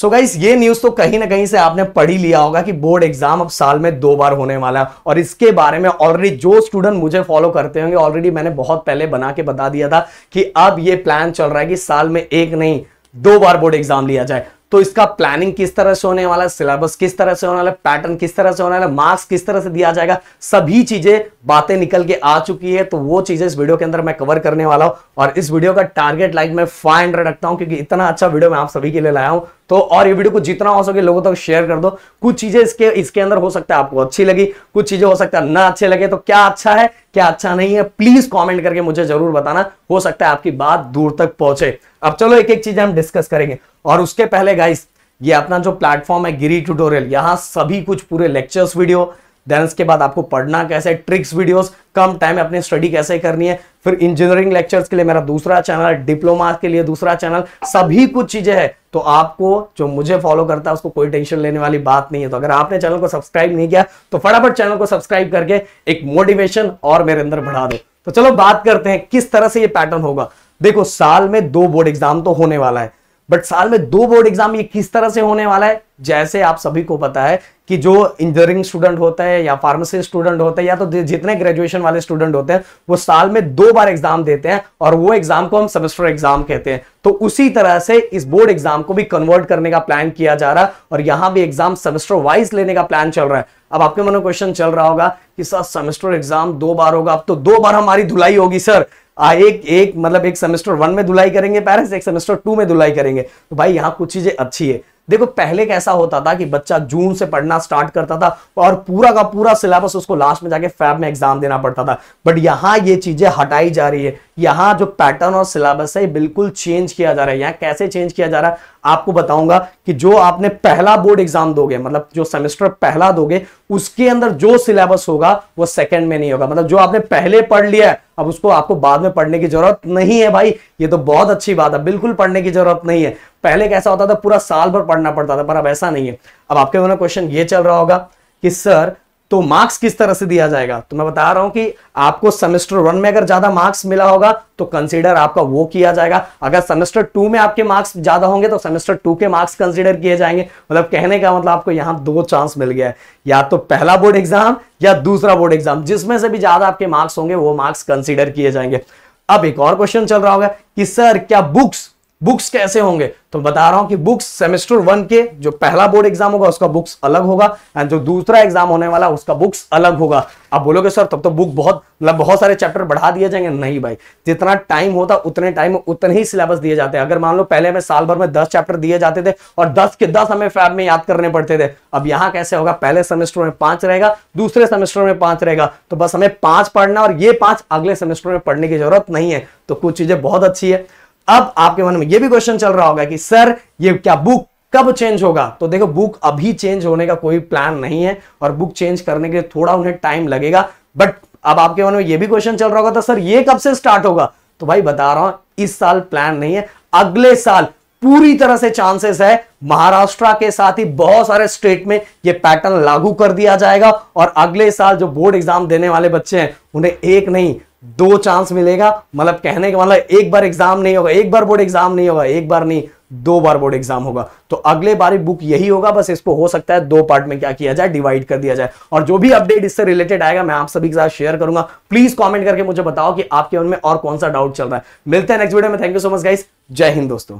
सो so guys ये news तो कहीं ना कहीं से आपने पढ़ी लिया होगा कि बोर्ड एग्जाम अब साल में दो बार होने वाला है और इसके बारे में ऑलरेडी जो स्टूडेंट मुझे फॉलो करते होंगे ऑलरेडी मैंने बहुत पहले बना के बता दिया था कि अब ये प्लान चल रहा है कि साल में एक नहीं दो बार बोर्ड एग्जाम लिया जाए तो इसका प्लानिंग किस तरह से होने वाला है सिलेबस किस तरह से होने वाला है पैटर्न किस तरह से होने वाला है मार्क्स किस तरह से दिया जाएगा सभी चीजें बातें निकल के आ चुकी है तो वो चीजें इस वीडियो के अंदर मैं कवर करने वाला हूं और इस वीडियो का टारगेट लाइक मैं हंड्रेड रखता हूं क्योंकि इतना अच्छा वीडियो मैं आप सभी के लिए लाया हूं तो और ये वीडियो को जितना हो सके लोगों तक तो शेयर कर दो कुछ चीजें इसके इसके अंदर हो सकता है आपको अच्छी लगी कुछ चीजें हो सकता है ना अच्छे लगे तो क्या अच्छा है क्या अच्छा नहीं है प्लीज कमेंट करके मुझे जरूर बताना हो सकता है आपकी बात दूर तक पहुंचे अब चलो एक एक चीज हम डिस्कस करेंगे और उसके पहले गाइस ये अपना जो प्लेटफॉर्म है गिरी ट्यूटोरियल यहाँ सभी कुछ पूरे लेक्चर्स वीडियो देन उसके बाद आपको पढ़ना कैसे ट्रिक्स वीडियोस कम टाइम में अपनी स्टडी कैसे करनी है फिर इंजीनियरिंग लेक्चर्स के लिए मेरा दूसरा चैनल डिप्लोमा के लिए दूसरा चैनल सभी कुछ चीजें हैं तो आपको जो मुझे फॉलो करता है उसको कोई टेंशन लेने वाली बात नहीं है तो अगर आपने चैनल को सब्सक्राइब नहीं किया तो फटाफट चैनल को सब्सक्राइब करके एक मोटिवेशन और मेरे अंदर बढ़ा दो तो चलो बात करते हैं किस तरह से ये पैटर्न होगा देखो साल में दो बोर्ड एग्जाम तो होने वाला है बट साल में दो बोर्ड एग्जाम ये किस तरह से होने वाला है जैसे आप सभी को पता है कि जो इंजीनियरिंग स्टूडेंट होता है या फार्मेसी स्टूडेंट होता है या तो जितने ग्रेजुएशन वाले स्टूडेंट होते हैं वो साल में दो बार एग्जाम देते हैं और वो एग्जाम को हम सेमेस्टर एग्जाम कहते हैं तो उसी तरह से इस बोर्ड एग्जाम को भी कन्वर्ट करने का प्लान किया जा रहा है और यहां भी एग्जाम सेमेस्टर वाइज लेने का प्लान चल रहा है अब आपके मन में क्वेश्चन चल रहा होगा कि सर सेमेस्टर एग्जाम दो बार होगा अब तो दो बार हमारी धुलाई होगी सर आ, एक एक मतलब एक सेमेस्टर वन में धुलाई करेंगे पेरेंट्स एक सेमेस्टर टू में धुलाई करेंगे तो भाई यहाँ कुछ चीजें अच्छी है देखो पहले कैसा होता था कि बच्चा जून से पढ़ना स्टार्ट करता था और पूरा का पूरा सिलेबस उसको लास्ट में जाके फैब में एग्जाम देना पड़ता था बट यहां ये चीजें हटाई जा रही है यहां जो पैटर्न और सिलेबस है बिल्कुल चेंज किया जा रहा है यहां कैसे चेंज किया जा रहा है आपको बताऊंगा कि जो आपने पहला बोर्ड एग्जाम दोगे मतलब जो सेमेस्टर पहला दोगे उसके अंदर जो सिलेबस होगा वो सेकंड में नहीं होगा मतलब जो आपने पहले पढ़ लिया है अब उसको आपको बाद में पढ़ने की जरूरत नहीं है भाई ये तो बहुत अच्छी बात है बिल्कुल पढ़ने की जरूरत नहीं है पहले कैसा होता था पूरा साल भर पढ़ना पड़ता था पर अब ऐसा नहीं है अब आपके मन में क्वेश्चन ये चल रहा होगा कि सर तो मार्क्स किस तरह से दिया जाएगा तो मैं बता रहा हूं कि आपको सेमेस्टर वन में अगर ज्यादा मार्क्स मिला होगा तो कंसीडर आपका वो किया जाएगा अगर सेमेस्टर टू में आपके मार्क्स ज्यादा होंगे तो सेमेस्टर टू के मार्क्स कंसीडर किए जाएंगे मतलब कहने का मतलब आपको यहां दो चांस मिल गया है या तो पहला बोर्ड एग्जाम या दूसरा बोर्ड एग्जाम जिसमें से भी ज्यादा आपके मार्क्स होंगे वो मार्क्स कंसिडर किए जाएंगे अब एक और क्वेश्चन चल रहा होगा कि सर क्या बुक्स बुक्स कैसे होंगे तो बता रहा हूं कि बुक्स सेमेस्टर वन के जो पहला बोर्ड एग्जाम होगा उसका बुक्स अलग होगा एंड जो दूसरा एग्जाम होने वाला उसका बुक्स अलग होगा आप बोलोगे सर तब तो बुक बहुत मतलब बहुत सारे चैप्टर बढ़ा दिए जाएंगे नहीं भाई जितना टाइम होता उतने टाइम में उतने ही सिलेबस दिए जाते हैं अगर मान लो पहले हमें साल भर में दस चैप्टर दिए जाते थे और दस के दस हमें फैब में याद करने पड़ते थे अब यहाँ कैसे होगा पहले सेमेस्टर में पांच रहेगा दूसरे सेमेस्टर में पांच रहेगा तो बस हमें पांच पढ़ना और ये पांच अगले सेमेस्टर में पढ़ने की जरूरत नहीं है तो कुछ चीजें बहुत अच्छी है अब आपके मन में यह भी क्वेश्चन चल रहा होगा कि सर ये क्या बुक कब चेंज होगा तो देखो बुक अभी चेंज होने का कोई प्लान नहीं है और बुक चेंज करने के लिए थोड़ा उन्हें टाइम लगेगा बट अब आपके मन में यह भी क्वेश्चन चल रहा होगा तो सर ये कब से स्टार्ट होगा तो भाई बता रहा हूं इस साल प्लान नहीं है अगले साल पूरी तरह से चांसेस है महाराष्ट्र के साथ ही बहुत सारे स्टेट में ये पैटर्न लागू कर दिया जाएगा और अगले साल जो बोर्ड एग्जाम देने वाले बच्चे हैं उन्हें एक नहीं दो चांस मिलेगा मतलब कहने का मतलब एक बार एग्जाम नहीं होगा एक बार बोर्ड एग्जाम नहीं होगा एक बार नहीं दो बार बोर्ड एग्जाम होगा तो अगले बार बुक यही होगा बस इसको हो सकता है दो पार्ट में क्या किया जाए डिवाइड कर दिया जाए और जो भी अपडेट इससे रिलेटेड आएगा मैं आप सभी के साथ शेयर करूंगा प्लीज कमेंट करके मुझे बताओ कि आपके मन में और कौन सा डाउट चल रहा है मिलते हैं नेक्स्ट वीडियो में thank you so much guys जय हिंद दोस्तों